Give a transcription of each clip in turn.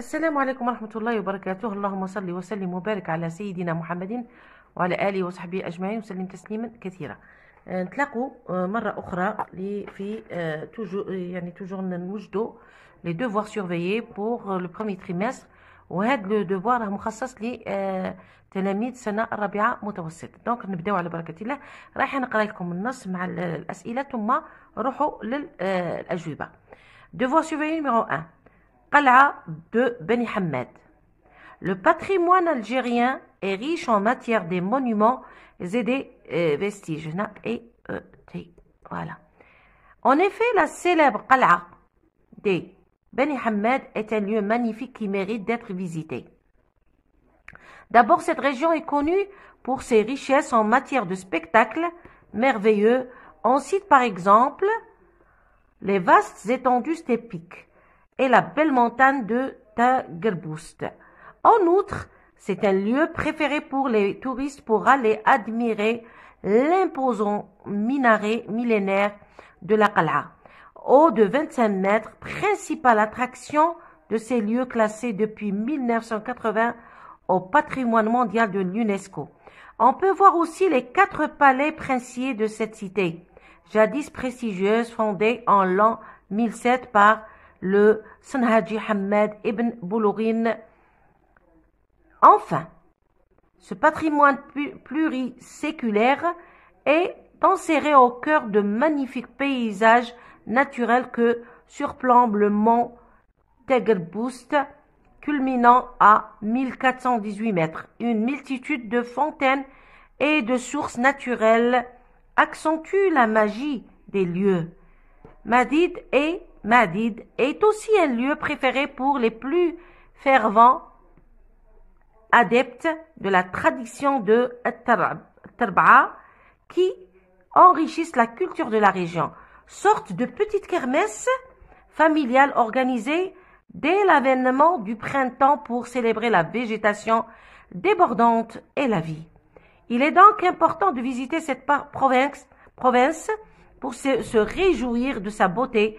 السلام عليكم ورحمة الله وبركاته اللهم صل وسلم وبارك على سيدنا محمد وعلى آله وصحبه أجمعين وسلم تسليما كثيرا آه، نتلاقوا آه، مرة أخرى في توجور آه، يعني توجور نوجدوا لي دوفوار سورفيي بور لو برومي تريمستر وهذا لو دوفوار مخصص لتلاميذ سنة الرابعة متوسط دونك نبداو على بركة الله رايحة نقرا لكم النص مع الأسئلة ثم روحوا للأجوبة دوفوار سورفيي نيميرو 1 de Beni Le patrimoine algérien est riche en matière des monuments et des euh, vestiges. Et, euh, voilà. En effet, la célèbre Qala de Beni est un lieu magnifique qui mérite d'être visité. D'abord, cette région est connue pour ses richesses en matière de spectacles merveilleux. On cite par exemple les vastes étendues steppiques, et la belle montagne de Tagerboust. En outre, c'est un lieu préféré pour les touristes pour aller admirer l'imposant minaret millénaire de la Qala. Haut de 25 mètres, principale attraction de ces lieux classés depuis 1980 au patrimoine mondial de l'UNESCO. On peut voir aussi les quatre palais princiers de cette cité, jadis prestigieuse, fondée en l'an 1007 par le Sanhaji Hamad ibn Boulourine. Enfin, ce patrimoine pluriséculaire est enserré au cœur de magnifiques paysages naturels que surplombe le mont Tegerboost, culminant à 1418 mètres. Une multitude de fontaines et de sources naturelles accentuent la magie des lieux. Madid est Madid est aussi un lieu préféré pour les plus fervents adeptes de la tradition de Tarba'a qui enrichissent la culture de la région. Sorte de petite kermesse familiale organisée dès l'avènement du printemps pour célébrer la végétation débordante et la vie. Il est donc important de visiter cette province, pour se réjouir de sa beauté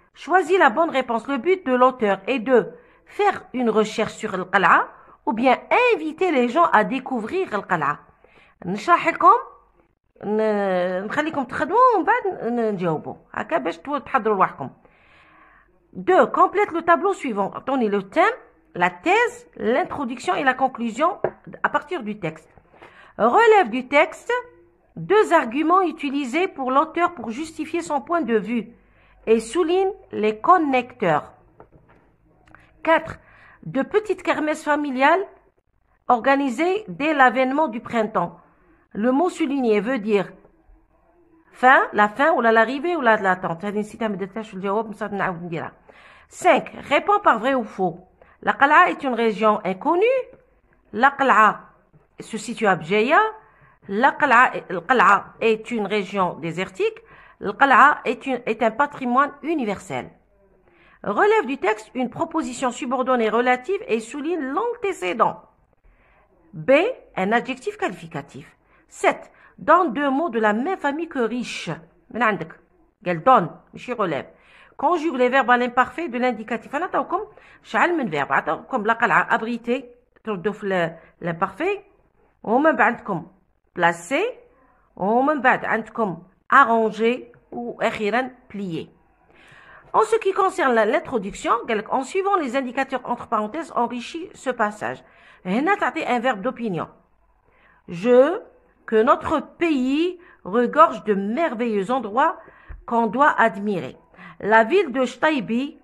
Choisis la bonne réponse. Le but de l'auteur est de faire une recherche sur lal qala ou bien inviter les gens à découvrir lal qala. Deux, complète le tableau suivant. Attendez le thème, la thèse, l'introduction et la conclusion à partir du texte. Relève du texte deux arguments utilisés pour l'auteur pour justifier son point de vue et souligne les connecteurs. 4. De petites kermesses familiales organisées dès l'avènement du printemps. Le mot souligné veut dire fin, la fin ou l'arrivée ou l'attente. 5. Réponds par vrai ou faux. La Qala est une région inconnue. La Qala se situe à Bjeya. La Qala est une région désertique. Le qala est, un patrimoine universel. Relève du texte une proposition subordonnée relative et souligne l'antécédent. B. Un adjectif qualificatif. 7. Dans deux mots de la même famille que riche. Qu'elle donne, je relève. Conjugue les verbes à l'imparfait de l'indicatif. Comme verbe. Comme la qal'a abrité. L'imparfait. ومن placé. عندكم بعد عندكم arrangé ou plié. En ce qui concerne l'introduction, en suivant les indicateurs entre parenthèses, enrichit ce passage. un verbe d'opinion. Je, que notre pays regorge de merveilleux endroits qu'on doit admirer. La ville de Shtaibi,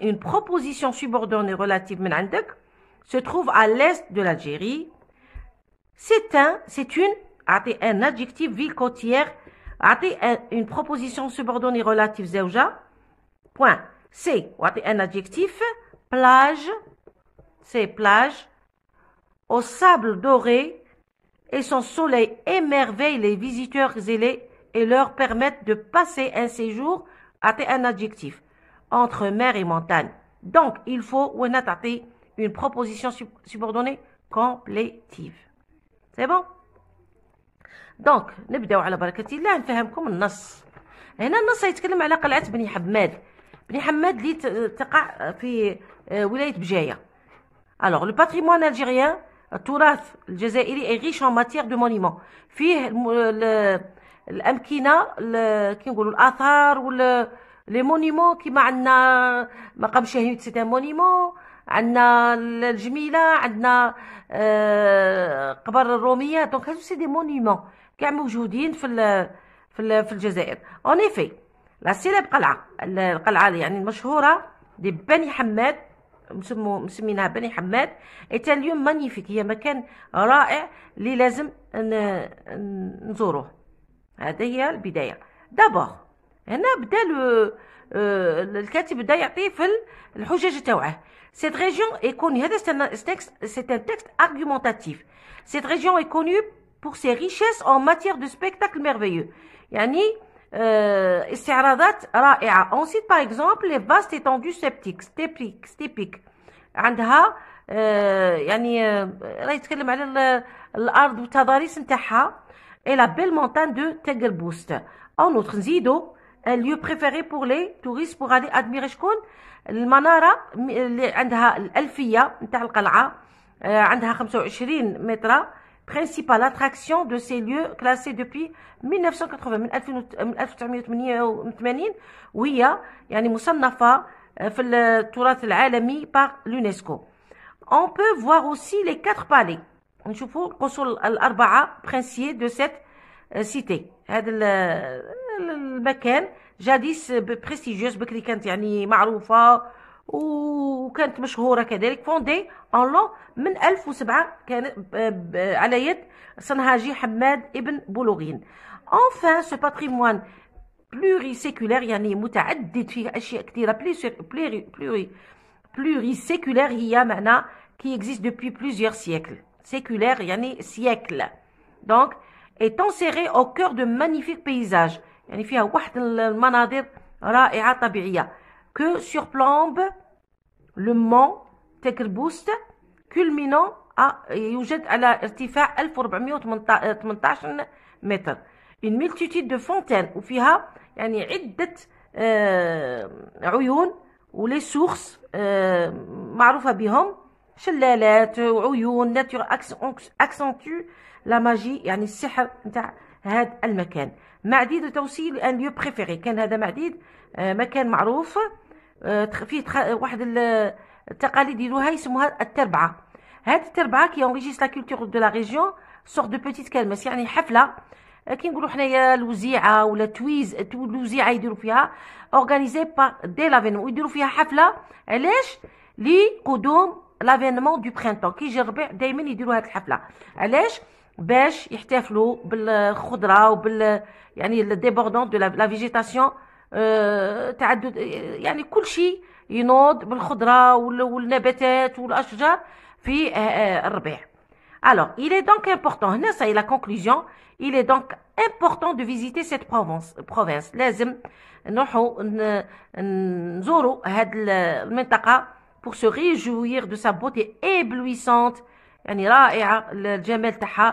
une proposition subordonnée relative se trouve à l'est de l'Algérie. C'est un, c'est une, un adjectif ville côtière a A-t-elle une proposition subordonnée relative zeuja. point c'est un adjectif plage c'est plage au sable doré et son soleil émerveille les visiteurs zélés et leur permettent de passer un séjour عطي un adjectif entre mer et montagne donc il faut ونتعطي une proposition subordonnée complétive c'est bon دونك نبداو على بركه الله نفهمكم النص هنا النص يتكلم على قلعه بني حماد بني حماد اللي تقع في آه، ولايه بجايه الوغ لو باتريمون الجيريان التراث الجزائري اي غيش اون ماتيغ دو مونيمون فيه الامكنه كي نقولوا الاثار ولي لي مونيمون كيما عندنا مقام شاهين سيتا مونيمون عندنا الجميله عندنا آه، قبر الروميه دونك هادو سي دي مونيمون كاع موجودين في في في الجزائر اون ايفي لا سيلاب قلعه القلعه يعني المشهوره دي بني حماد مسمو مسميناها بني حماد ايتا اليوم مانيفيك هي مكان رائع اللي لازم نزوروه هذه هي البدايه دابور le Cette région est connue, c'est un texte argumentatif. Cette région est connue pour ses richesses en matière de spectacles merveilleux. On cite euh, par exemple les vastes étendues sceptiques, euh, euh, et la belle montagne de En outre, un lieu préféré pour les touristes pour aller admirer شكون المنارة اللي عندها الألفية نتاع القلعة عندها 25 متر principale attraction de ces lieux classés depuis 1980 من 1988 وهي يعني مصنفة في التراث العالمي par l'UNESCO. On peut voir aussi les quatre palais. نشوفوا القصور الأربعة princiers de cette cité. هذا المكان جاديس بريستيجيوس بكري كانت يعني معروفه وكانت مشهوره كذلك فوندي ان لون من 1007 كان على يد صنهاجي حماد ابن بولوغين سو ce بلوري pluriséculaire يعني متعدد فيه اشياء كثيره بلوري بلوري pluriséculaire هي معنى كي اكزيست دوبي plusieurs سيكل séculaire يعني سيكل دونك est enserré au cœur de magnifiques paysages. يعني فيها واحد المناظر رائعة طبيعية que surplombe le mont Tekerbust culminant à يوجد على ارتفاع 1418 متر une multitude de fontaines فيها يعني عدة عيون ولي سورس معروفة بهم شلالات وعيون ناتور اكسنتو لا ماجي يعني السحر نتاع هذا المكان معديد توصيل ان ليو بريفيري كان هذا معديد آه، مكان معروف آه، فيه واحد التقاليد يديروها يسموها التربعه هاد التربعه كي اونريجيست لا كولتور دو لا ريجيون سور دو بيتيت كالماس يعني حفله آه، كي نقولوا حنايا الوزيعه ولا تويز الوزيعه يديروا فيها اورغانيزي با دي لافينمون ويديروا فيها حفله علاش لقدوم لافينمون دو برينتون كي يجي الربيع دائما يديروا هاد الحفله علاش باش يحتفلوا بالخضره وبال يعني الديبوردون دو لا فيجيتاسيون أه تعدد يعني كل شيء ينوض بالخضره والنباتات والاشجار في آه، آه، الربيع Alors, il est donc important, هنا est la conclusion, il est donc important de visiter cette province. province. لازم نروحوا نزوروا هاد المنطقة pour se réjouir de sa beauté éblouissante yani يعني رائعة taha, euh,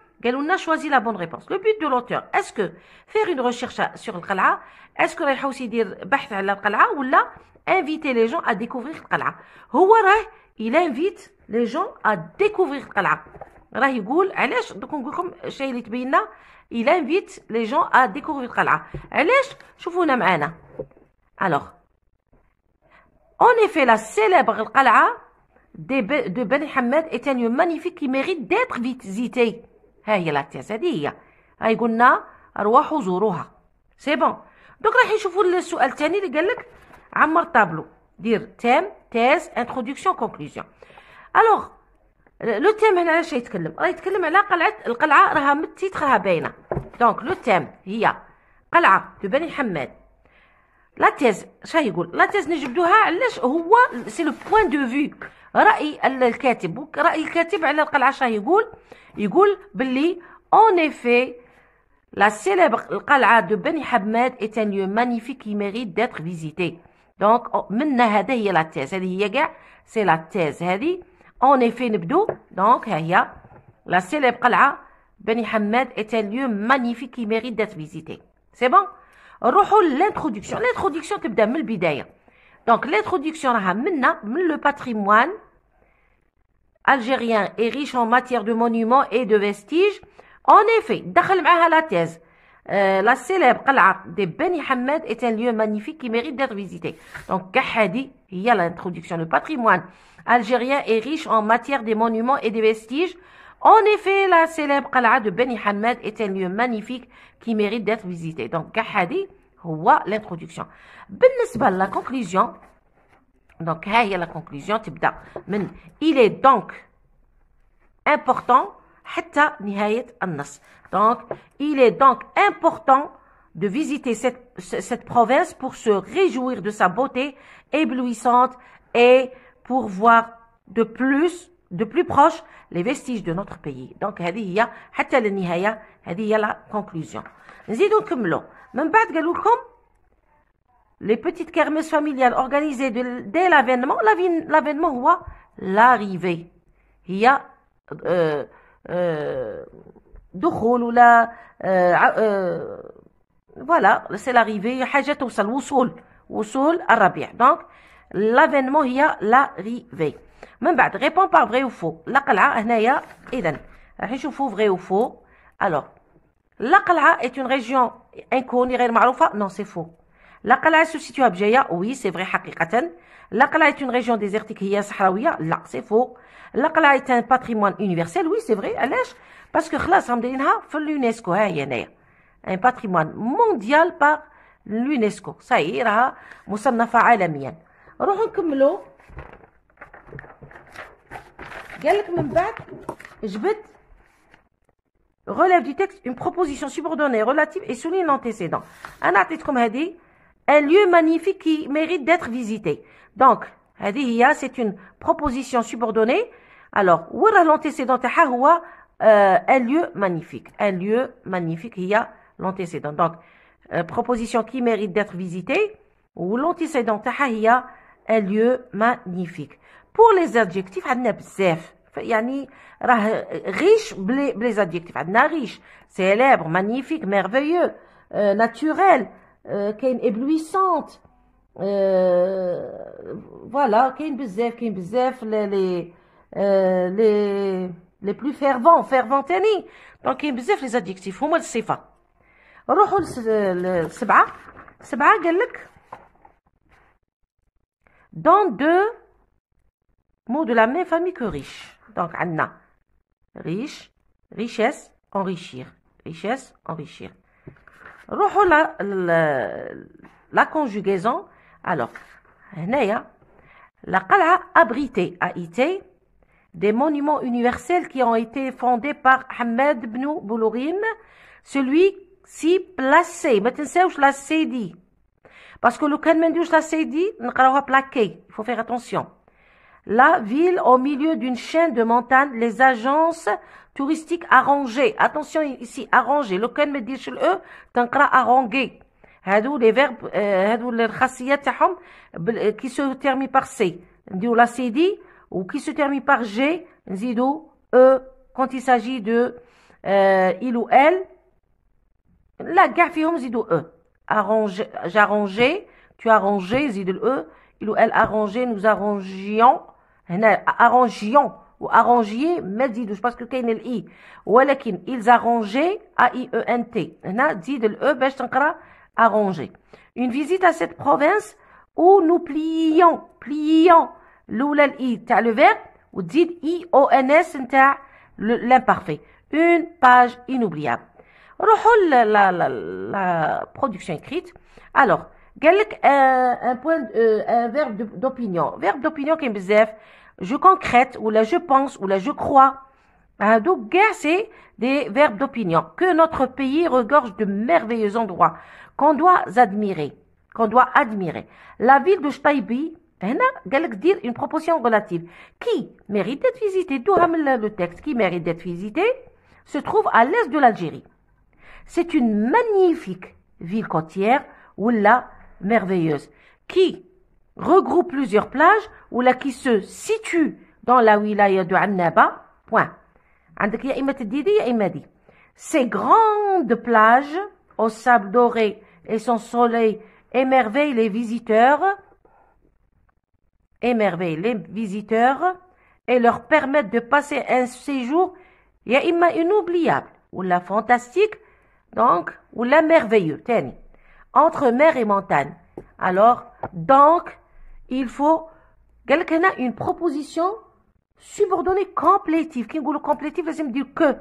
a choisi la bonne réponse. Le but de l'auteur, est-ce que faire une recherche sur le Qala, est-ce que رايح aussi dire بحث على القلعة ou là inviter les gens à découvrir le هو il invite les gens à découvrir le راه يقول علاش نقول لكم الشيء اللي il invite les gens à découvrir القلعة. علاش شوفونا معانا. Alors en effet la célèbre القلعة de Ben Hamad est un lieu magnifique qui mérite d'être visité. ها هي الاعتزادية هاي قلنا أرواح زوروها سي بون دوك راح يشوفوا السؤال الثاني اللي قال لك عمر طابلو دير تام تاز انتروداكسيون كونكلوزيون الوغ لو تام هنا علاش يتكلم راه يتكلم على قلعه القلعه راها متيتخها باينه دونك لو تام هي قلعه بني حماد لا تيز شا يقول لا تيز نجبدوها علاش هو سي لو بوين دو فيو راي الكاتب راي الكاتب على القلعه شا يقول يقول باللي اون افي لا سيليبر القلعة دو بني حماد اي un lieu magnifique qui mérite فيزيتي دونك من هذا هي لا تيز هذه هي كاع سي لا تيز هذه اون افي نبدو دونك ها هي لا سيليبر قلعة بني حماد اي un lieu magnifique qui mérite فيزيتي سي بون bon روحوا l'introduction l'introduction تبدا algérien est riche en matière de monuments et de vestiges. En effet, la thèse. Euh, la célèbre قلعة des Beni Hamed est un lieu magnifique qui mérite d'être visité. Donc, il y a l'introduction. Le patrimoine algérien est riche en matière des monuments et des vestiges. En effet, la célèbre Qal'a de Beni Hamad est un lieu magnifique qui mérite d'être visité. Donc, Kahadi, roi l'introduction. بالنسبة ben la conclusion, donc, a la conclusion, il est donc important حتى نهاية النص. Donc, il est donc important de visiter cette, cette province pour se réjouir de sa beauté éblouissante et pour voir de plus de plus proche les vestiges de notre pays. Donc, il y a, la conclusion. Nous Mais les petites kermesses familiales organisées dès l'avènement. L'avènement هو l'arrivée. euh, دخول euh, ولا euh, euh, voilà, c'est l'arrivée حاجة توصل وصول وصول الربيع. Donc, l'avènement a l'arrivée. من بعد غيبون باغ فغي وفو لا قلعه هنايا اذا راح نشوفوا فغي وفو الوغ لا قلعه ايت اون ريجيون انكوني غير معروفه نو سي فو لا قلعه سو سيتيو بجايه وي سي فغي حقيقه لا قلعه ايت اون ريجيون ديزيرتيك هي صحراويه لا سي فو لا قلعه ايت ان باتريمون يونيفرسيل وي سي فغي علاش باسكو خلاص راهم دايرينها في اليونسكو ها هي هنايا ان باتريمون مونديال باغ اليونسكو صاي راها مصنفه عالميا روحو نكملو je relève du texte une proposition subordonnée relative et souligne l'antécédent. Un comme un lieu magnifique qui mérite d'être visité. Donc, c'est une proposition subordonnée. Alors, où est l'antécédent تاعها هو euh, un lieu magnifique. Un lieu magnifique il y a l'antécédent. Donc, euh, proposition qui mérite d'être visitée ou l'antécédent تاعها un lieu magnifique. Pour les adjectifs, il y a une bsef, il y a une riche, célèbre, magnifique, merveilleux, euh, naturel, euh, qu'est une éblouissante, euh, voilà, qu'est une bsef, qu'est une bsef, les, les, euh, les, les plus fervents, ferventes, il y a une bsef, les adjectifs, on va le savoir. le, le, c'est pas, c'est pas, quel est Dans deux, mot de la même famille que riche. Donc, Anna. Riche, richesse, enrichir. Richesse, enrichir. La, la, conjugaison. Alors, la Kala abrité a été des monuments universels qui ont été fondés par Ahmed ibn Boulourim, celui-ci placé. Maintenant, je la dit Parce que le je la plaqué. Il faut faire attention. La ville au milieu d'une chaîne de montagnes, les agences touristiques arrangées. Attention ici, arrangées. Lequel me dit le E, t'encra arrangé. Hadou les verbes, euh, hadou les chassiyats, euh, qui se terminent par C. la CD, ou qui se termine par G, Zido, E, quand il s'agit de euh, il ou elle. La gaffe, Zido, E. j'ai j'arrangeais, tu arrangeais, Zido, E il ou elle arrangeait, nous arrangions, hein, arrangions ou arrangier, mais dites je pense que كاين الاي ولكن ils arrangeaient A I hein, E N T. هنا le الاو باش تنقرا arranger. Une visite à cette province où nous plions plions l'oula i تاع le verbe ou dit I O N S نتاع l'imparfait. Une page inoubliable. روحوا la, la, la, la production écrite. Alors, euh, un point, euh, un verbe d'opinion. Verbe d'opinion qui je je ou ou ou pense pense pense, ou je je hein, donc, Donc, c'est des verbes d'opinion que notre pays regorge de merveilleux endroits qu'on doit admirer qu'on doit admirer la ville de Shtaibi hein, dire, une proposition relative qui mérite d'être visitée دوها ramène le texte qui mérite d'être visité se trouve à l'est de l'Algérie c'est une magnifique ville côtière où la merveilleuse, qui regroupe plusieurs plages ou là qui se situe dans la wilaya de Annaba. Point. Ces grandes plages au sable doré et son soleil émerveillent les visiteurs, émerveillent les visiteurs et leur permettent de passer un séjour inoubliable ou la fantastique donc ou la merveilleux. Tenez entre mer et montagne. Alors, donc, il faut quelqu'un a une proposition subordonnée complétive. Qui le complétif, ça veut dire que.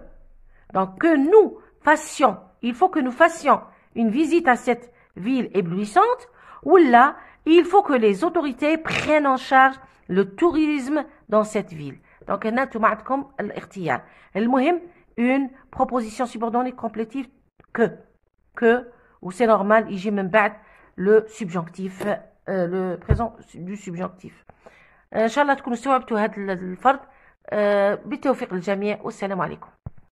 Donc, que nous fassions, il faut que nous fassions une visite à cette ville éblouissante, ou là, il faut que les autorités prennent en charge le tourisme dans cette ville. Donc, a une proposition subordonnée complétive que, que, ou c'est normal يجي من بعد لو سبجونكتيف لو بريزون دو سبجونكتيف ان شاء الله تكونوا استوعبتوا هذا الفرض بالتوفيق للجميع والسلام عليكم